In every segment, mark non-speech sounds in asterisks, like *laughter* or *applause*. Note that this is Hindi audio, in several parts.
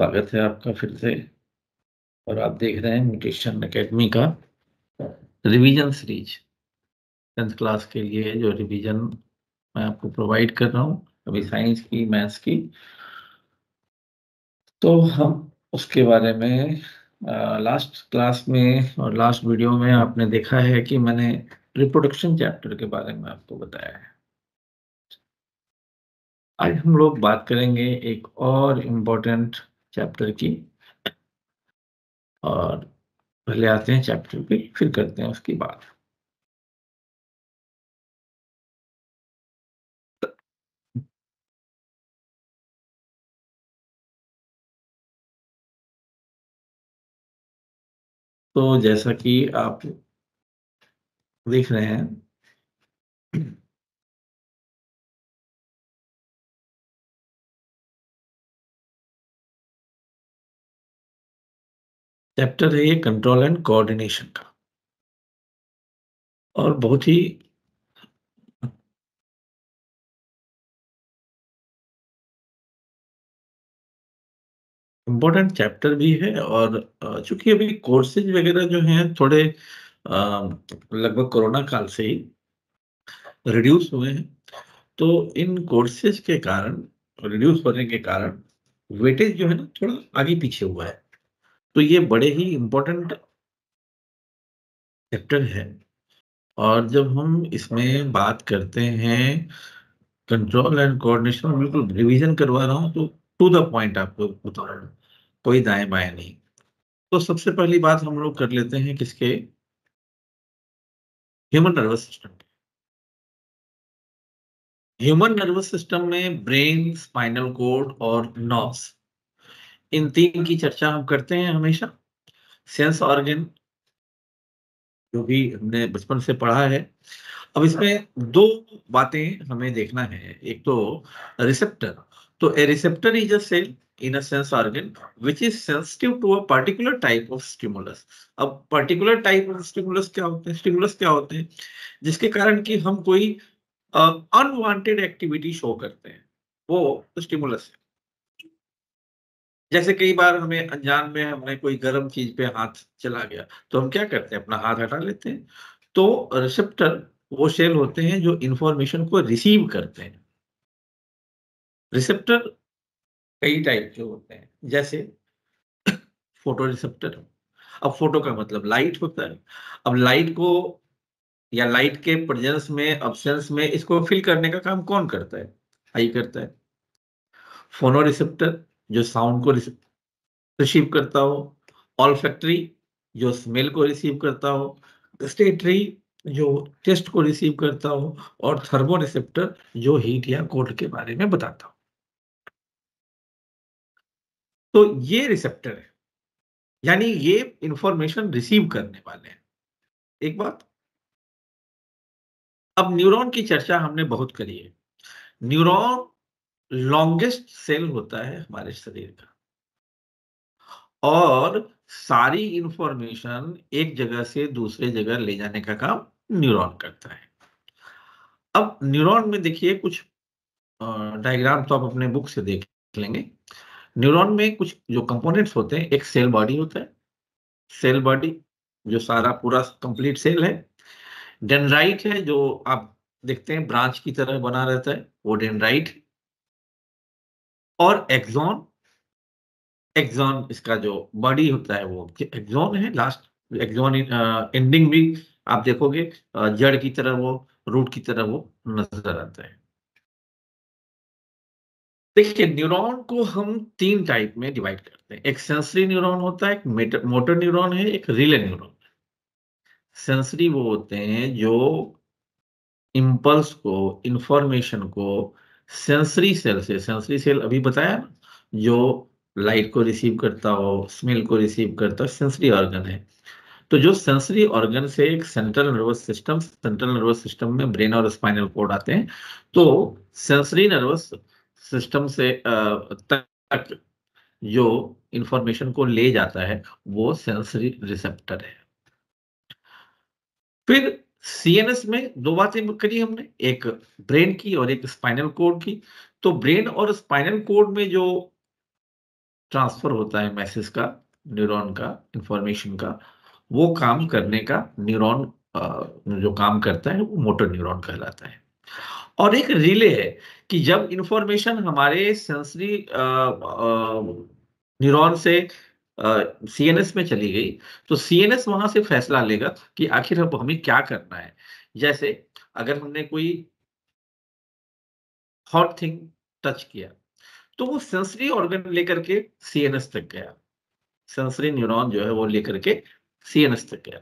स्वागत है आपका फिर से और आप देख रहे हैं म्यूटेशन एकेडमी का रिवीजन सीरीज टेंथ क्लास के लिए जो रिवीजन मैं आपको प्रोवाइड कर रहा हूँ अभी साइंस की मैथ्स की तो हम उसके बारे में आ, लास्ट क्लास में और लास्ट वीडियो में आपने देखा है कि मैंने रिप्रोडक्शन चैप्टर के बारे में आपको बताया है आज हम लोग बात करेंगे एक और इम्पोर्टेंट चैप्टर की और पहले आते हैं चैप्टर पे फिर करते हैं उसकी बात तो जैसा कि आप देख रहे हैं चैप्टर है ये कंट्रोल एंड कोऑर्डिनेशन का और बहुत ही इम्पोर्टेंट चैप्टर भी है और चूंकि अभी कोर्सेज वगैरह जो हैं थोड़े लगभग कोरोना काल से ही रिड्यूस हुए हैं तो इन कोर्सेज के कारण रिड्यूस होने के कारण वेटेज जो है ना थोड़ा आगे पीछे हुआ है तो ये बड़े ही इम्पोर्टेंट चैप्टर है और जब हम इसमें बात करते हैं कंट्रोल एंड कोऑर्डिनेशन बिल्कुल रिवीजन करवा रहा हूँ तो टू द पॉइंट आपको रहा कोई दाएं बाएं नहीं तो सबसे पहली बात हम लोग कर लेते हैं किसके human nervous system human nervous system में ब्रेन स्पाइनल कोड और नॉर्स इन तीन की चर्चा हम करते हैं हमेशा सेंस ऑर्गन जो भी हमने बचपन से पढ़ा है अब इसमें दो बातें हमें देखना है एक तो रिसेप्टर तो a receptor is a cell in a sense organ which is sensitive to a particular type of stimulus अब पर्टिकुलर टाइप ऑफ स्टिमुलस क्या होते हैं स्टिमुलस क्या होते हैं जिसके कारण कि हम कोई अनवांटेड एक्टिविटी शो करते हैं वो स्टिमुलस है जैसे कई बार हमें अनजान में हमने कोई गर्म चीज पे हाथ चला गया तो हम क्या करते हैं अपना हाथ हटा लेते हैं तो रिसेप्टर वो सेल होते हैं जो इंफॉर्मेशन को रिसीव करते हैं रिसेप्टर कई टाइप के होते हैं जैसे फोटो रिसेप्टर अब फोटो का मतलब लाइट होता है अब लाइट को या लाइट के प्रजेंस में अब्सेंस में इसको फिल करने का काम कौन करता है आई करता है फोनो रिसेप्टर जो साउंड को रिसीव करता हो ऑल फैक्ट्री जो स्मेल को रिसीव करता हो स्टेटरी जो टेस्ट को रिसीव करता हो और थर्मो रिसेप्टर जो हीट या कोल्ड के बारे में बताता हो तो ये रिसेप्टर है यानी ये इंफॉर्मेशन रिसीव करने वाले हैं एक बात अब न्यूरॉन की चर्चा हमने बहुत करी है न्यूरॉन लॉन्गेस्ट सेल होता है हमारे शरीर का और सारी इंफॉर्मेशन एक जगह से दूसरे जगह ले जाने का काम न्यूरॉन करता है अब न्यूरॉन में देखिए कुछ डायग्राम तो आप अपने बुक से देख लेंगे न्यूरॉन में कुछ जो कंपोनेंट्स होते हैं एक सेल बॉडी होता है सेल बॉडी जो सारा पूरा कंप्लीट सेल है डेनराइट है जो आप देखते हैं ब्रांच की तरह बना रहता है वो डेनराइट है और एक्सॉन एक्सॉन इसका जो बॉडी होता है वो एक्सॉन है लास्ट एक्सॉन एंडिंग भी आप देखोगे uh, जड़ की तरह वो रूट की तरह वो नजर आता है देखिए न्यूरॉन को हम तीन टाइप में डिवाइड करते हैं एक सेंसरी न्यूरॉन होता है एक मोटर न्यूरॉन है एक रिले न्यूरॉन सेंसरी वो होते हैं जो इम्पल्स को इंफॉर्मेशन को सेंसरी सेल से सेंसरी सेल अभी बताया ना जो लाइट को रिसीव करता हो स्मेल को रिसीव करता हो सेंसरी ऑर्गन है तो जो सेंसरी ऑर्गन से एक central nervous system central nervous system में ब्रेन और स्पाइनल कोड आते हैं तो सेंसरी नर्वस सिस्टम से तक जो इंफॉर्मेशन को ले जाता है वो सेंसरी रिसेप्टर है फिर सीएनएस में दो बातें करी हमने एक ब्रेन की और एक स्पाइनल कोड की तो ब्रेन और स्पाइनल कोड में जो ट्रांसफर होता है मैसेज का न्यूरॉन का इंफॉर्मेशन का वो काम करने का न्यूरॉन जो काम करता है वो मोटर न्यूरॉन कहलाता है और एक रिले है कि जब इंफॉर्मेशन हमारे सेंसरी न्यूरॉन से सीएनएस में चली गई तो सीएनएस वहां से फैसला लेगा कि आखिर अब हमें क्या करना है जैसे अगर हमने कोई हॉट थिंग टच किया तो वो सेंसरी ऑर्गन लेकर के सीएनएस तक गया सेंसरी न्यूरॉन जो है वो लेकर के सीएनएस तक गया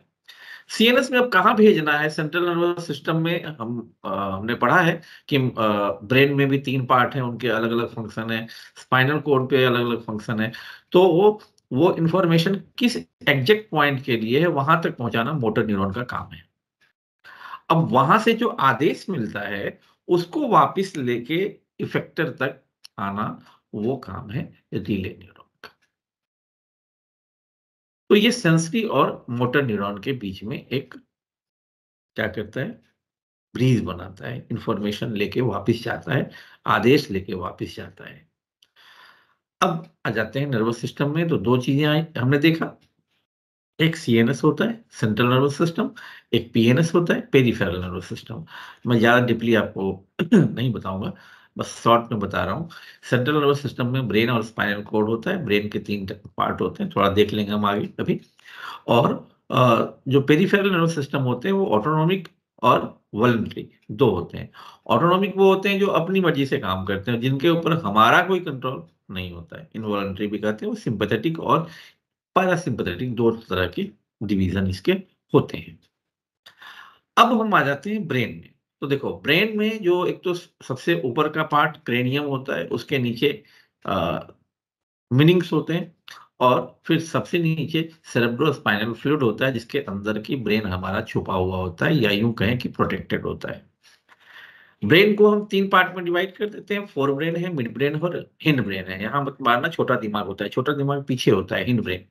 सीएनएस में अब कहाँ भेजना है सेंट्रल नर्वस सिस्टम में हम आ, हमने पढ़ा है कि ब्रेन में भी तीन पार्ट हैं उनके अलग अलग फंक्शन है स्पाइनल कोड पे अलग अलग फंक्शन है तो वो वो इंफॉर्मेशन किस एग्जेक्ट पॉइंट के लिए है वहां तक पहुंचाना मोटर न्यूरॉन का काम है अब वहां से जो आदेश मिलता है उसको वापस लेके इफेक्टर तक आना वो काम है रिले न्यूरॉन का तो ये सेंसरी और मोटर न्यूरॉन के बीच में एक क्या करता है ब्रीज बनाता है इंफॉर्मेशन लेके वापस जाता है आदेश लेके वापस जाता है अब आ जाते हैं नर्वस सिस्टम में तो दो चीजें आई हमने देखा एक सीएनएस होता है सेंट्रल नर्वस सिस्टम एक पीएनएस होता है पेरीफेरल नर्वस सिस्टम मैं ज़्यादा डिपली आपको *clears throat* नहीं बताऊंगा बस शॉर्ट में बता रहा हूँ सेंट्रल नर्वस सिस्टम में ब्रेन और स्पाइनल कोड होता है ब्रेन के तीन पार्ट होते हैं थोड़ा देख लेंगे हम आगे कभी और जो पेरीफेरल नर्वस सिस्टम होते हैं वो ऑटोनॉमिक और वॉलेंट्री दो होते हैं ऑटोनॉमिक वो होते हैं जो अपनी मर्जी से काम करते हैं जिनके ऊपर हमारा कोई कंट्रोल नहीं होता है इनवॉलेंट्री भी कहते हैं वो सिंपथेटिक और पैरासिंपथेटिक दो तरह के डिवीजन इसके होते हैं अब हम आ जाते हैं ब्रेन में तो देखो ब्रेन में जो एक तो सबसे ऊपर का पार्ट क्रेनियम होता है उसके नीचे मिनिंग्स होते हैं और फिर सबसे नीचे सेरेब्रोस्पाइनल फ्लूड होता है जिसके अंदर की ब्रेन हमारा छुपा हुआ होता है या यूं कहें कि प्रोटेक्टेड होता है ब्रेन को हम तीन पार्ट में डिवाइड कर देते हैं फोर ब्रेन है मिड ब्रेन और हिंड ब्रेन है यहाँ मारना छोटा दिमाग होता है छोटा दिमाग पीछे होता है हिंड ब्रेन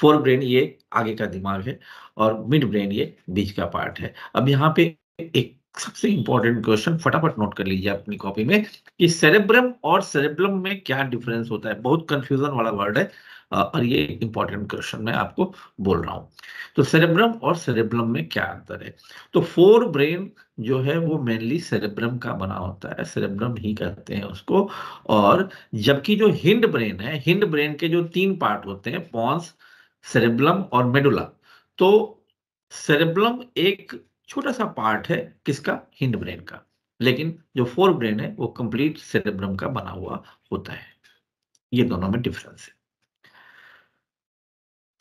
फोर ब्रेन ये आगे का दिमाग है और मिड ब्रेन ये बीच का पार्ट है अब यहाँ पे एक सबसे इंपॉर्टेंट क्वेश्चन फटाफट नोट कर लीजिए अपनी कॉपी में कि सेरेब्रम और सेरेब्रम में क्या डिफरेंस होता है बहुत कंफ्यूजन वाला वर्ड है और ये इंपॉर्टेंट क्वेश्चन मैं आपको बोल रहा हूँ तो सेरेब्रम और सेरेब्रम में क्या अंतर है तो फोर ब्रेन जो है वो मेनली सेरेब्रम का बना होता है सेरेब्रम ही कहते हैं उसको और जबकि जो हिंड ब्रेन है हिंड ब्रेन के जो तीन पार्ट होते हैं पॉन्स सेरेब्लम और मेडुला तो सेरेब्लम एक छोटा सा पार्ट है किसका हिंड ब्रेन का लेकिन जो फोर ब्रेन है वो कंप्लीट सेरेब्रम का बना हुआ होता है ये दोनों में डिफरेंस है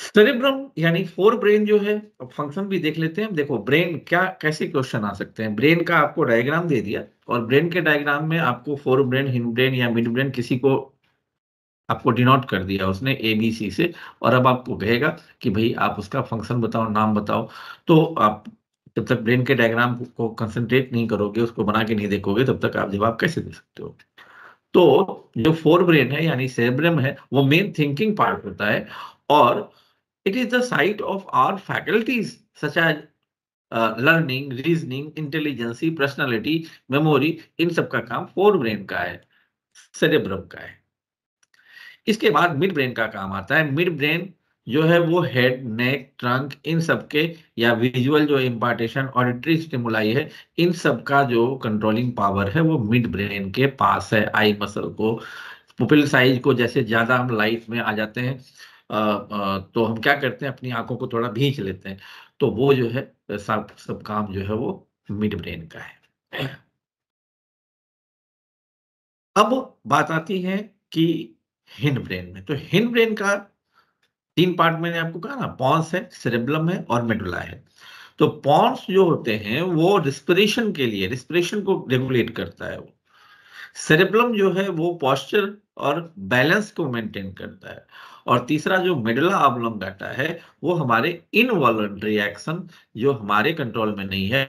सेरेब्रम यानी फोर ब्रेन जो है अब फंक्शन भी देख लेते हैं देखो ब्रेन क्या कैसे क्वेश्चन आ सकते हैं ब्रेन का आपको डायग्राम दे दिया और ब्रेन के डायग्राम में आपको फोर ब्रेन हिंड ब्रेन या मिड ब्रेन किसी को आपको डिनोट कर दिया उसने ए बी सी से और अब आपको कहेगा कि भाई आप उसका फंक्शन बताओ नाम बताओ तो आप जब तक ब्रेन के डायग्राम को कंसंट्रेट नहीं करोगे उसको बना के नहीं देखोगे तब तक आप जवाब कैसे दे सकते हो तो जो फोर ब्रेन है यानी सेब्रम है वो मेन थिंकिंग पार्ट होता है और it is the site of our faculties such as learning reasoning intelligence personality memory इन सब का काम फोर ब्रेन का है सेरेब्रम का है इसके बाद मिड ब्रेन का काम आता है मिड ब्रेन जो है वो हेड नेक ट्रंक इन सब के या विजुअल जो इम्पार्टेशन ऑडिटरी स्टिमुलाई है इन सब का जो कंट्रोलिंग पावर है वो मिड ब्रेन के पास है आई मसल को पुपिल साइज को जैसे ज़्यादा हम लाइट में आ जाते हैं आ, आ, तो हम क्या करते हैं अपनी आंखों को थोड़ा भींच लेते हैं तो वो जो है सब सब काम जो है वो मिड ब्रेन का है अब बात आती है कि हिंड ब्रेन में तो हिंड ब्रेन का तीन पार्ट मैंने आपको कहा ना पॉन्स है सेरेब्लम है और मेडुला है तो पॉन्स जो होते हैं वो रिस्पिरेशन के लिए रिस्पिरेशन को रेगुलेट करता है वो सेरेब्लम जो है वो पॉस्चर और बैलेंस को मेंटेन करता है और तीसरा जो मेडुला मिडला डाटा है वो हमारे इनवॉलेंट्री एक्शन जो हमारे कंट्रोल में नहीं है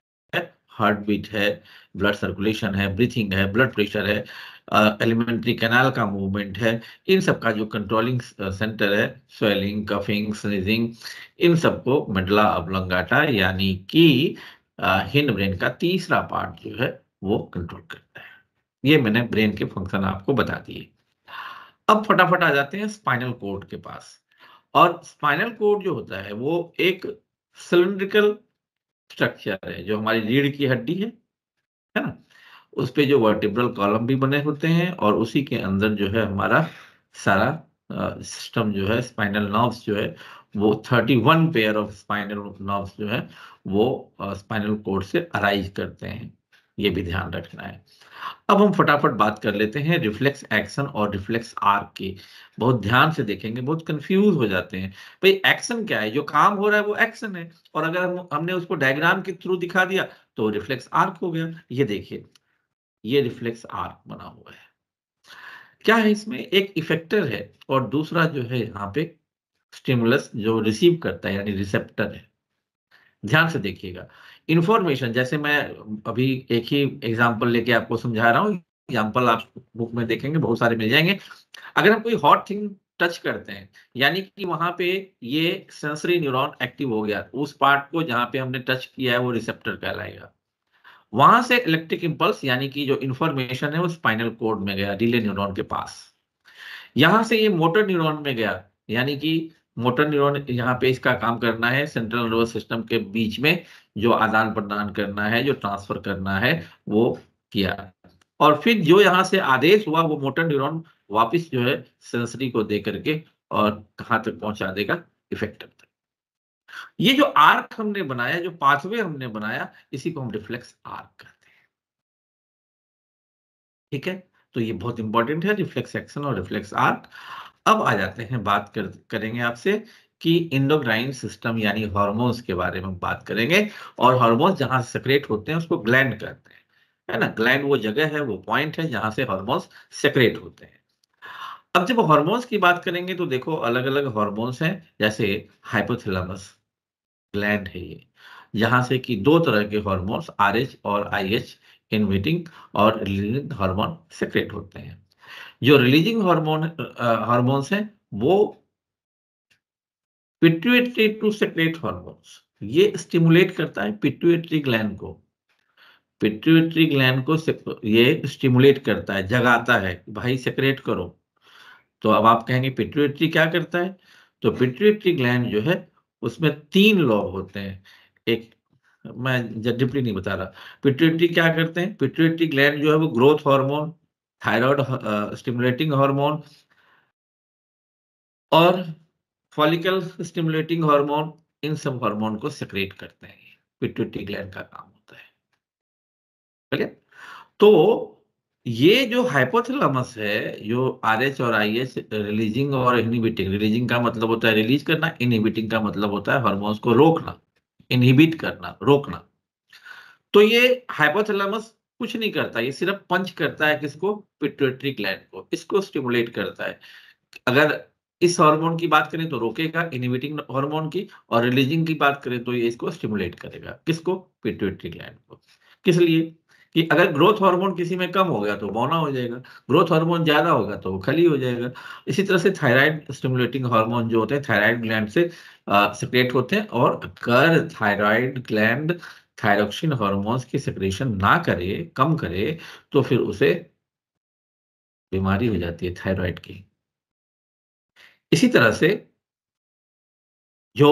हार्ट बीट है ब्लड सर्कुलेशन है ब्रीथिंग है ब्लड प्रेशर है एलिमेंट्री कैनाल का मूवमेंट है इन सब का जो कंट्रोलिंग सेंटर है स्वेलिंग कफिंग स्नीजिंग इन सबको मंडला अबलंगाटा यानी कि हिंड ब्रेन का तीसरा पार्ट जो है वो कंट्रोल करता है ये मैंने ब्रेन के फंक्शन आपको बता दिए अब फटाफट आ जाते हैं स्पाइनल कोड के पास और स्पाइनल कोड जो होता है वो एक सिलेंड्रिकल स्ट्रक्चर है जो हमारी रीढ़ की हड्डी है है ना उस पे जो वर्टिब्रल कॉलम भी बने होते हैं और उसी के अंदर जो है हमारा सारा सिस्टम जो है स्पाइनल नर्व्स जो है वो 31 पेयर ऑफ स्पाइनल नर्व्स जो है वो स्पाइनल कोड से अराइज करते हैं ये भी ध्यान रखना है अब हम फटाफट बात कर लेते हैं रिफ्लेक्स एक्शन और रिफ्लेक्स आर्क की बहुत ध्यान से देखेंगे बहुत कंफ्यूज हो जाते हैं भाई एक्शन क्या है जो काम हो रहा है वो एक्शन है और अगर हम हमने उसको डायग्राम के थ्रू दिखा दिया तो रिफ्लेक्स आर्क हो गया ये देखिए ये रिफ्लेक्स आर्क बना हुआ है क्या है इसमें एक इफेक्टर है और दूसरा जो है यहाँ पे स्टिमुलस जो रिसीव करता है यानी रिसेप्टर है ध्यान से देखिएगा इंफॉर्मेशन जैसे मैं अभी एक ही एग्जाम्पल लेके आपको समझा रहा हूँ एग्जाम्पल आप बुक में देखेंगे बहुत सारे मिल जाएंगे अगर हम कोई हॉट थिंग टच करते हैं यानी कि वहां पे ये सेंसरी न्यूरॉन एक्टिव हो गया उस पार्ट को जहां पे हमने टच किया है वो रिसेप्टर कहलाएगा वहां से इलेक्ट्रिक इंपल्स यानी कि जो इंफॉर्मेशन है वो स्पाइनल कोड में गया रिले न्यूरॉन के पास यहां से ये मोटर न्यूरॉन में गया यानी कि मोटर न्यूरॉन यहाँ पे इसका काम करना है सेंट्रल नर्वस सिस्टम के बीच में जो आदान प्रदान करना है जो ट्रांसफर करना है वो किया और फिर जो यहाँ से आदेश हुआ वो मोटर न्यूरॉन वापस जो है सेंसरी को दे करके और कहाँ तक पहुंचा देगा इफेक्ट ये जो आर्क हमने बनाया जो पाथवे हमने बनाया इसी को हम रिफ्लेक्स आर्क कहते हैं ठीक है तो ये बहुत इंपॉर्टेंट है रिफ्लेक्स एक्शन और रिफ्लेक्स आर्क अब आ जाते हैं बात कर, करेंगे आपसे कि इंडोग्राइन सिस्टम यानी हार्मोन्स के बारे में बात करेंगे और हार्मोन्स जहां सेक्रेट होते हैं उसको ग्लैंड कहते हैं है ना ग्लैंड वो जगह है वो पॉइंट है जहां से हार्मोन्स सेक्रेट होते हैं अब जब हार्मोन्स की बात करेंगे तो देखो अलग अलग हार्मोन्स हैं जैसे हाइपोथैलेमस ग्लैंड है ये यहाँ से कि दो तरह के हॉर्मोन्स आरएच और आईएच इनविटिंग और रिलीजिंग हार्मोन सेक्रेट होते हैं जो रिलीजिंग हार्मोन हार्मोन्स हैं वो पिट्यूटरी टू सेक्रेट हार्मोन्स ये स्टिमुलेट करता है पिट्यूटरी ग्लैंड को पिट्यूटरी ग्लैंड को ये स्टिमुलेट करता है जगाता है भाई सेक्रेट करो तो अब आप कहेंगे पिट्यूटरी क्या करता है तो पिट्यूटरी ग्लैंड जो है उसमें तीन लॉ होते हैं एक मैं डिप्ली नहीं बता रहा पिट्यूटरी क्या करते हैं पिट्यूटरी ग्लैंड जो है वो growth hormone thyroid stimulating hormone और फॉलिकल स्टिमुलेटिंग हार्मोन इन सब हार्मोन को सेक्रेट करते हैं पिट्यूटरी ग्लैंड का काम होता है ठीक है तो ये जो हाइपोथैलेमस है जो आर एच और आई एच रिलीजिंग और इनहिबिटिंग रिलीजिंग का मतलब होता है रिलीज करना इनहिबिटिंग का मतलब होता है हार्मोन्स को रोकना इनहिबिट करना रोकना तो ये हाइपोथैलेमस कुछ नहीं करता ये सिर्फ पंच करता है किसको पिट्यूटरी ग्लैंड को इसको स्टिमुलेट करता है अगर इस हार्मोन की बात करें तो रोकेगा इनहिबिटिंग हार्मोन की और रिलीजिंग की बात करें तो ये इसको स्टिमुलेट करेगा किसको पिट्यूटरी ग्लैंड को किस लिए कि अगर ग्रोथ हार्मोन किसी में कम हो गया तो बौना हो जाएगा ग्रोथ हार्मोन ज्यादा होगा तो वो खली हो जाएगा इसी तरह से थायराइड स्टिमुलेटिंग हार्मोन जो होते हैं थायराइड ग्लैंड से सिक्रेट होते हैं और अगर थायराइड ग्लैंड थायरोक्सिन हार्मोन्स की सिक्रेशन ना करे कम करे तो फिर उसे बीमारी हो जाती है थायराइड की इसी तरह से जो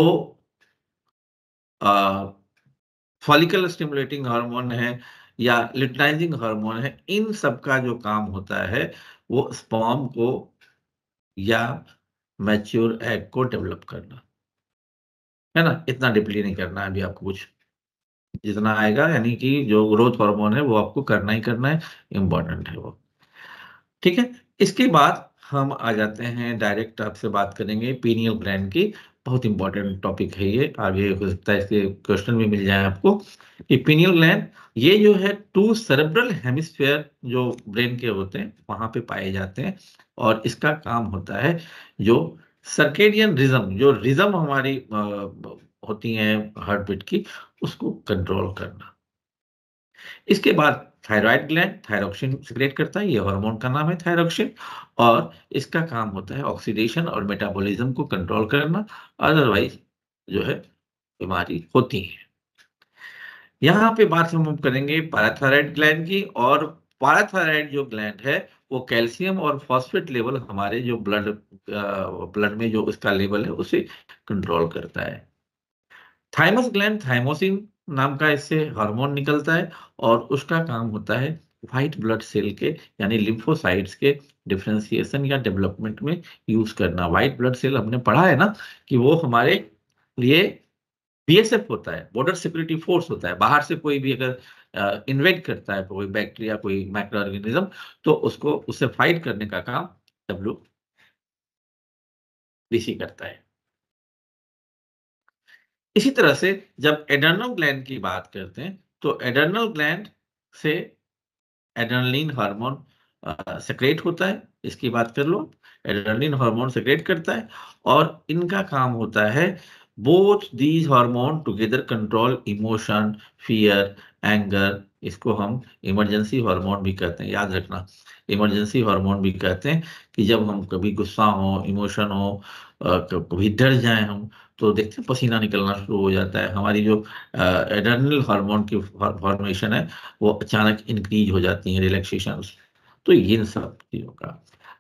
फॉलिकल स्टिमुलेटिंग हार्मोन है या लिटनाइजिंग हार्मोन है इन सब का जो काम होता है वो स्पॉम को या मैच्योर एग को डेवलप करना है ना इतना डिप्ली नहीं करना है अभी आपको कुछ जितना आएगा यानी कि जो ग्रोथ हार्मोन है वो आपको करना ही करना है इंपॉर्टेंट है वो ठीक है इसके बाद हम आ जाते हैं डायरेक्ट आपसे बात करेंगे पीनियल ग्रैंड की बहुत इंपॉर्टेंट टॉपिक है ये अभी हो सकता है इसके क्वेश्चन भी मिल जाए आपको कि पिनियल ग्लैंड ये जो है टू सेरेब्रल हेमिस्फेयर जो ब्रेन के होते हैं वहां पे पाए जाते हैं और इसका काम होता है जो सर्केडियन रिजम जो रिजम हमारी होती है हार्ट बीट की उसको कंट्रोल करना इसके बाद थायराइड ग्लैंड थायरोक्सिन सिक्रेट करता है ये हार्मोन का नाम है थायरोक्सिन और इसका काम होता है ऑक्सीडेशन और मेटाबॉलिज्म को कंट्रोल करना अदरवाइज जो है बीमारी होती है यहाँ पे बात हम करेंगे पैराथायराइड ग्लैंड की और पैराथायराइड जो ग्लैंड है वो कैल्शियम और फॉस्फेट लेवल हमारे जो ब्लड ब्लड में जो उसका लेवल है उसे कंट्रोल करता है थाइमस ग्लैंड थाइमोसिन नाम का इससे हार्मोन निकलता है और उसका काम होता है व्हाइट ब्लड सेल के यानी लिम्फोसाइट्स के डिफ्रेंसिएशन या डेवलपमेंट में यूज करना व्हाइट ब्लड सेल हमने पढ़ा है ना कि वो हमारे लिए बीएसएफ होता है बॉर्डर सिक्योरिटी फोर्स होता है बाहर से कोई भी अगर इन्वेट करता है कोई बैक्टीरिया कोई माइक्रो ऑर्गेनिज्म तो उसको उससे फाइट करने का काम डब्ल्यू बीसी करता है इसी तरह से जब एडर्नल ग्लैंड की बात करते हैं तो एडर्नल ग्लैंड से एडर्नलिन हार्मोन सेक्रेट होता है इसकी बात कर लो एडर्नलिन हार्मोन सेक्रेट करता है और इनका काम होता है both these hormone together control emotion fear anger इसको हम इमरजेंसी हार्मोन भी कहते हैं याद रखना इमरजेंसी हार्मोन भी कहते हैं कि जब हम कभी गुस्सा हो इमोशन हो कभी डर जाए हम तो देखते हैं पसीना निकलना शुरू हो जाता है हमारी जो एडर्नल हार्मोन की फॉर्मेशन है वो अचानक इंक्रीज हो जाती है रिलैक्सेशन तो इन सब चीज़ों का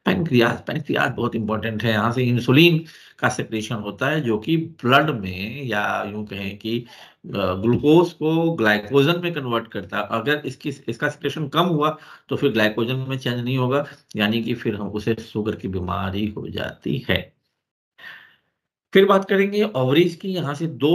पैंक्रियाज पैंक्रियाज बहुत इंपॉर्टेंट है यहाँ से इंसुलिन का सेपरेशन होता है जो कि ब्लड में या यूं कहें कि ग्लूकोज को ग्लाइकोजन में कन्वर्ट करता है अगर इसकी इसका सेपरेशन कम हुआ तो फिर ग्लाइकोजन में चेंज नहीं होगा यानी कि फिर हम उसे शुगर की बीमारी हो जाती है फिर बात करेंगे ओवरीज की यहाँ से दो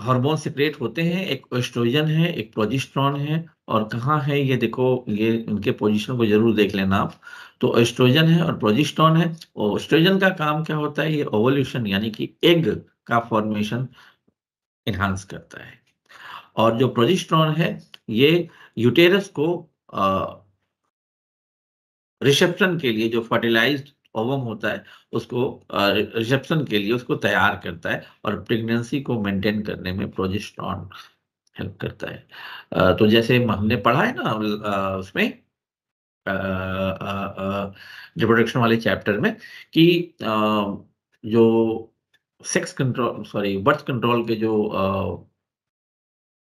हार्मोन सिक्रेट होते हैं एक ओस्ट्रोजन है एक प्रोजिस्ट्रॉन है और कहाँ है ये देखो ये इनके पोजीशन को जरूर देख लेना आप तो ऑस्ट्रोजन है और प्रोजिस्ट्रॉन है ऑस्ट्रोजन का काम क्या होता है ये ओवोल्यूशन यानी कि एग का फॉर्मेशन इन्हांस करता है और जो प्रोजिस्ट्रॉन है ये यूटेरस को रिसेप्शन के लिए जो फर्टिलाइज्ड ओवम होता है उसको रिसेप्शन के लिए उसको तैयार करता है और प्रेगनेंसी को मेंटेन करने में प्रोजेस्ट्रॉन हेल्प करता है तो जैसे हमने पढ़ा है ना उसमें रिप्रोडक्शन वाले चैप्टर में कि जो sex control sorry birth control के जो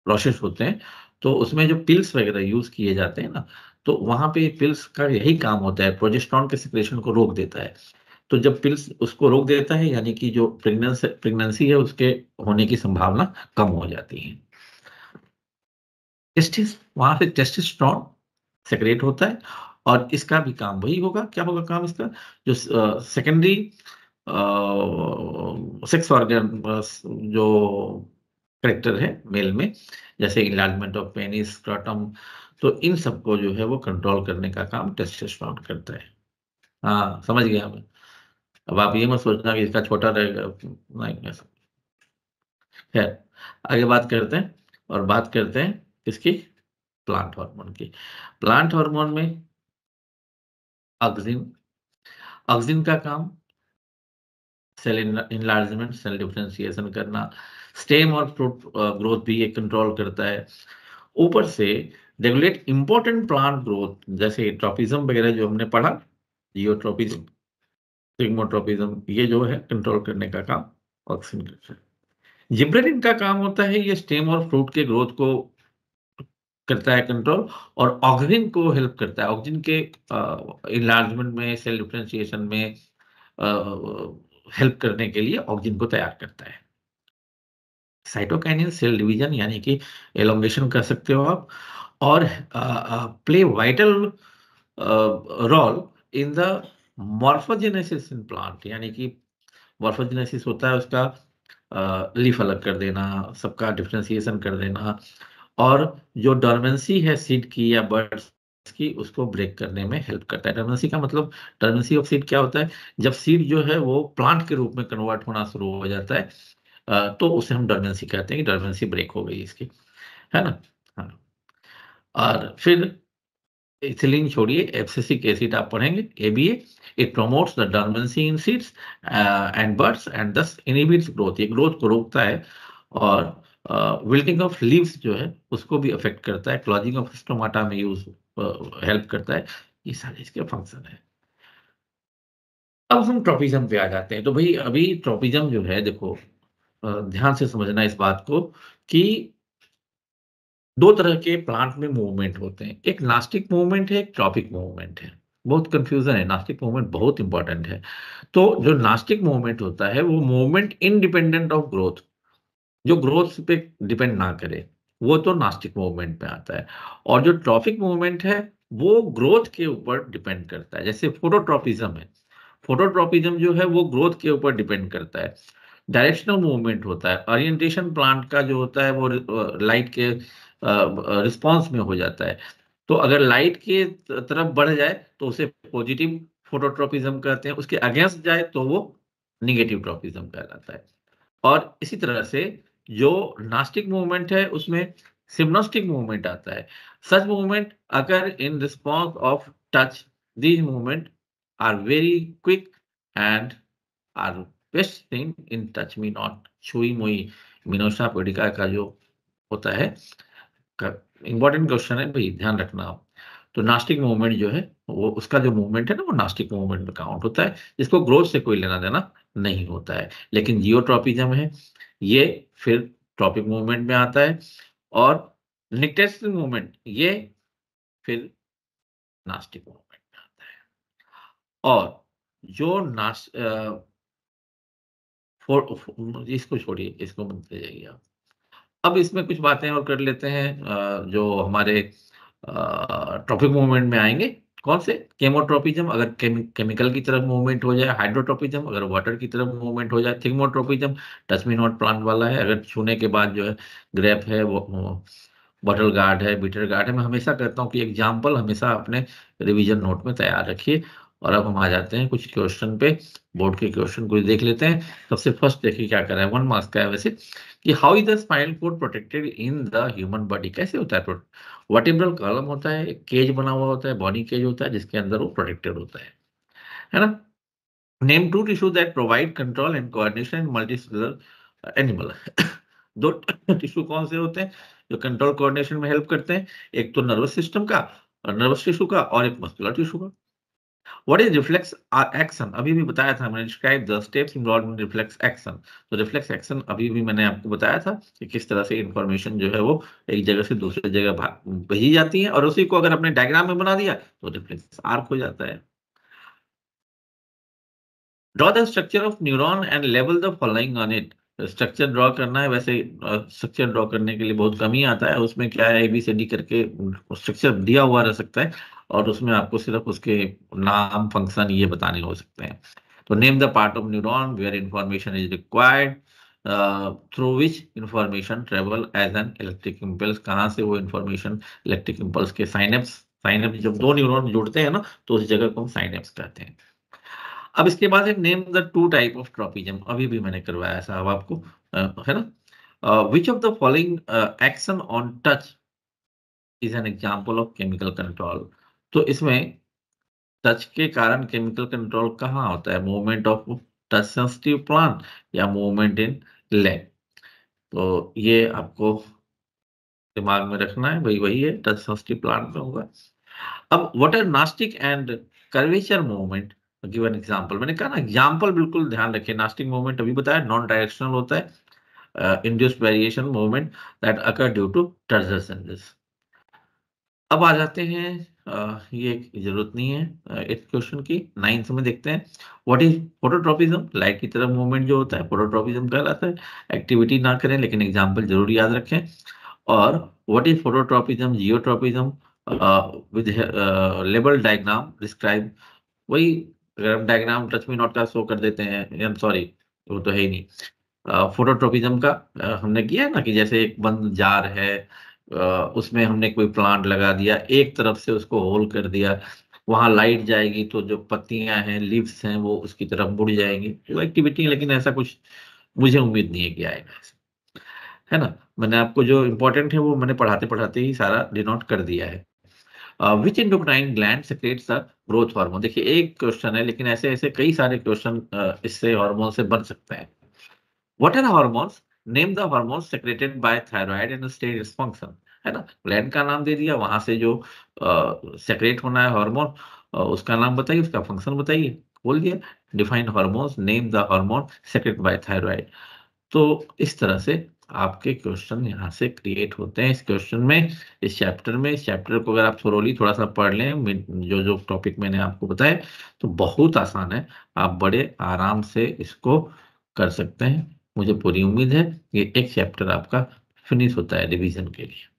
प्रोसेस होते हैं तो उसमें जो पिल्स वगैरह यूज किए जाते हैं ना तो वहां पे पिल्स का यही काम होता है प्रोजेस्ट्रॉन के सिक्रेशन को रोक देता है तो जब पिल्स उसको रोक देता है यानी कि जो प्रेगनेंस प्रेगनेंसी है उसके होने की संभावना कम हो जाती है टेस्टिस वहां से टेस्टिस्ट्रॉन सेक्रेट होता है और इसका भी काम वही होगा क्या होगा काम इसका जो सेकेंडरी सेक्स ऑर्गन जो करेक्टर है मेल में जैसे इलाजमेंट ऑफ पेनिस क्रॉटम तो इन सबको जो है वो कंट्रोल करने का काम टेस्टोस्टेरोन करता है हाँ समझ गया मैं अब आप ये मत सोचना कि इसका छोटा रहेगा नहीं खैर आगे बात करते हैं और बात करते हैं किसकी प्लांट हार्मोन की प्लांट हार्मोन में ऑक्सिन ऑक्सिन का काम सेल इनलार्जमेंट सेल डिफ्रेंसिएशन करना स्टेम और फ्रूट ग्रोथ भी ये कंट्रोल करता है ऊपर से रेगुलेट इंपॉर्टेंट प्लांट ग्रोथ जैसे ट्रॉपिज्म वगैरह जो हमने पढ़ा जियोट्रॉपिज्म सिग्मोट्रॉपिज्म ये जो है कंट्रोल करने का काम ऑक्सीजन करता है जिब्रेलिन का काम होता है ये स्टेम और फ्रूट के ग्रोथ को करता है कंट्रोल और ऑक्सीजन को हेल्प करता है ऑक्सीजन के इलार्जमेंट में सेल डिफ्रेंशिएशन में हेल्प करने के लिए ऑक्सीजन को तैयार करता है साइटोकाइनिन सेल डिवीजन यानी कि एलोंगेशन कर सकते हो आप और play vital role in the morphogenesis in plant यानी कि मॉर्फोजेनेसिस होता है उसका लीफ अलग कर देना सबका डिफ्रेंसिएशन कर देना और जो डॉर्मेंसी है सीड की या बर्ड्स की उसको ब्रेक करने में हेल्प करता है डॉर्मेंसी का मतलब डॉर्मेंसी ऑफ सीड क्या होता है जब सीड जो है वो प्लांट के रूप में कन्वर्ट होना शुरू हो जाता है तो उसे हम डॉर्मेंसी कहते हैं कि डॉर्मेंसी ब्रेक हो गई इसकी है ना और फिर इथिलीन छोड़िए एब्सिसिक एसिड आप पढ़ेंगे A B A it promotes the dormancy in seeds and birds and thus inhibits growth ये ग्रोथ को रोकता है और विल्टिंग ऑफ लीव्स जो है उसको भी अफेक्ट करता है क्लॉजिंग ऑफ स्टोमाटा में यूज हेल्प uh, करता है ये सारे इसके फंक्शन है अब हम ट्रॉपिज्म पे आ जाते हैं तो भाई अभी ट्रॉपिज्म जो है देखो uh, ध्यान से समझना इस बात को कि दो तरह के प्लांट में मूवमेंट होते हैं एक नास्टिक मूवमेंट है एक ट्रॉपिक मूवमेंट है बहुत कंफ्यूजन है नास्टिक मूवमेंट बहुत इंपॉर्टेंट है तो जो नास्टिक मूवमेंट होता है वो मूवमेंट इनडिपेंडेंट ऑफ ग्रोथ जो ग्रोथ पे डिपेंड ना करे वो तो नास्टिक मूवमेंट पे आता है और जो ट्रॉफिक मूवमेंट है वो ग्रोथ के ऊपर डिपेंड करता है जैसे फोटोट्रॉपिज्म है फोटोट्रॉपिज्म जो है वो ग्रोथ के ऊपर डिपेंड करता है डायरेक्शनल मूवमेंट होता है ओरिएंटेशन प्लांट का जो होता है वो लाइट के रिस्पॉन्स में हो जाता है तो अगर लाइट के तरफ बढ़ जाए तो उसे पॉजिटिव फोटोट्रोपिज्म कहते हैं उसके अगेंस्ट जाए तो वो निगेटिव ट्रोपिज्म कहलाता है और इसी तरह से जो नास्टिक मूवमेंट है उसमें सिम्नोस्टिक मूवमेंट आता है such movement occur in response of touch these movement are very quick and are best thing in touch me not छुई मोई मिनोशा पेडिका का जो होता है इंपॉर्टेंट क्वेश्चन है भाई ध्यान रखना आप तो नास्टिक मूवमेंट जो है वो उसका जो मूवमेंट है ना वो नास्टिक मूवमेंट में काउंट होता है इसको ग्रोथ से कोई लेना देना नहीं होता है लेकिन जियोट्रॉपिज्म है ये फिर ट्रॉपिक मूवमेंट में आता है और निकटेस्ट मूवमेंट ये फिर नास्टिक मूवमेंट में आता है और जो नास्ट इसको छोड़िए इसको बनते जाइए आप अब इसमें कुछ बातें और कर लेते हैं जो हमारे ट्रॉपिक मूवमेंट में आएंगे कौन से केमोट्रोपिज्म अगर केमिकल की तरफ मूवमेंट हो जाए हाइड्रोट्रोपिज्म अगर वाटर की तरफ मूवमेंट हो जाए थिग्मोट्रोपिज्म टचमी नॉट प्लांट वाला है अगर छूने के बाद जो है ग्रेप है वो बटल गार्ड है बीटर गार्ड है मैं हमेशा कहता हूँ कि एग्जाम्पल हमेशा अपने रिविजन नोट में तैयार रखिए और अब हम आ जाते हैं कुछ क्वेश्चन पे बोर्ड के क्वेश्चन कुछ देख लेते हैं सबसे फर्स्ट देखिए क्या कर करा है वन मार्क्स का है वैसे कि how is the spinal cord protected in the human body कैसे होता है वर्टिब्रल कॉलम होता है केज बना हुआ होता है बॉडी केज होता है जिसके अंदर वो प्रोटेक्टेड होता है है ना name two tissue that provide control and coordination in multicellular animal दो टिश्यू कौन से होते हैं जो कंट्रोल कोऑर्डिनेशन में हेल्प करते हैं एक तो नर्वस सिस्टम का नर्वस टिश्यू का और एक मस्कुलर टिश्यू का What is reflex action? अभी भी बताया था मैंने describe the steps involved in reflex action. तो so, reflex action अभी भी मैंने आपको बताया था कि किस तरह से information जो है वो एक जगह से दूसरे जगह भेजी जाती है और उसी को अगर अपने diagram में बना दिया तो reflex arc हो जाता है Draw the structure of neuron and लेवल the following on it. Structure draw करना है वैसे स्ट्रक्चर ड्रॉ करने के लिए बहुत कमी आता है उसमें क्या है ए बी से डी करके स्ट्रक्चर दिया हुआ रह सकता है और उसमें आपको सिर्फ उसके नाम फंक्शन ये बताने हो सकते हैं तो name the part of neuron where information is required through which information travel as an electric impulse कहाँ से वो इन्फॉर्मेशन इलेक्ट्रिक इम्पल्स के साइनेप्स साइनेप्स जब दो न्यूरॉन जुड़ते हैं ना तो उस जगह को हम साइनेप्स कहते हैं अब इसके बाद है name the two type of tropism अभी भी मैंने करवाया साहब आपको uh, है ना which of the following action on touch is an example of chemical control तो इसमें टच के कारण केमिकल कंट्रोल कहाँ होता है movement of touch sensitive plant या मूवमेंट इन लैंड तो ये आपको दिमाग में रखना है भाई वही है टच सेंसिटिव प्लांट में होगा अब what are nastic and curvature movement given example मैंने कहा ना एग्जांपल बिल्कुल ध्यान रखें नास्टिक मूवमेंट अभी बताया नॉन डायरेक्शनल होता है induced variation movement that occur due to turgor senses अब आ जाते हैं आ, ये जरूरत नहीं है इस क्वेश्चन की नाइन्थ में देखते हैं व्हाट इज फोटोट्रॉपिज्म लाइट की तरफ मूवमेंट जो होता है फोटोट्रॉपिज्म कहलाता है एक्टिविटी ना करें लेकिन एग्जांपल जरूर याद रखें और what is phototropism geotropism with label diagram describe वही अगर हम डायग्राम टच मी नॉट का शो कर देते हैं सॉरी वो तो है ही नहीं फोटोट्रॉपिज्म का हमने किया है ना कि जैसे एक बंद जार है उसमें हमने कोई प्लांट लगा दिया एक तरफ से उसको होल कर दिया वहां लाइट जाएगी तो जो पत्तियां हैं लीव्स हैं वो उसकी तरफ मुड़ जाएंगी वो एक्टिविटी लेकिन ऐसा कुछ मुझे उम्मीद नहीं है कि आएगा ऐसा है ना मैंने आपको जो इम्पोर्टेंट है वो मैंने पढ़ाते पढ़ाते ही सारा डिनोट कर दिया है which endocrine gland secretes are growth hormone देखिए एक क्वेश्चन है लेकिन ऐसे ऐसे कई सारे क्वेश्चन इससे हार्मोन से बन सकते हैं what are hormones name the hormone secreted by thyroid and stage function है ना ग्लैंड का नाम दे दिया वहां से जो सेक्रेट होना है हार्मोन उसका नाम बताइए उसका फंक्शन बताइए बोल दिया define hormones name the hormone secrete by thyroid तो इस तरह से आपके क्वेश्चन यहाँ से क्रिएट होते हैं इस क्वेश्चन में इस चैप्टर में इस चैप्टर को अगर आप थोरोली थोड़ा सा पढ़ लें जो जो टॉपिक मैंने आपको बताया तो बहुत आसान है आप बड़े आराम से इसको कर सकते हैं मुझे पूरी उम्मीद है कि एक चैप्टर आपका फिनिश होता है रिवीजन के लिए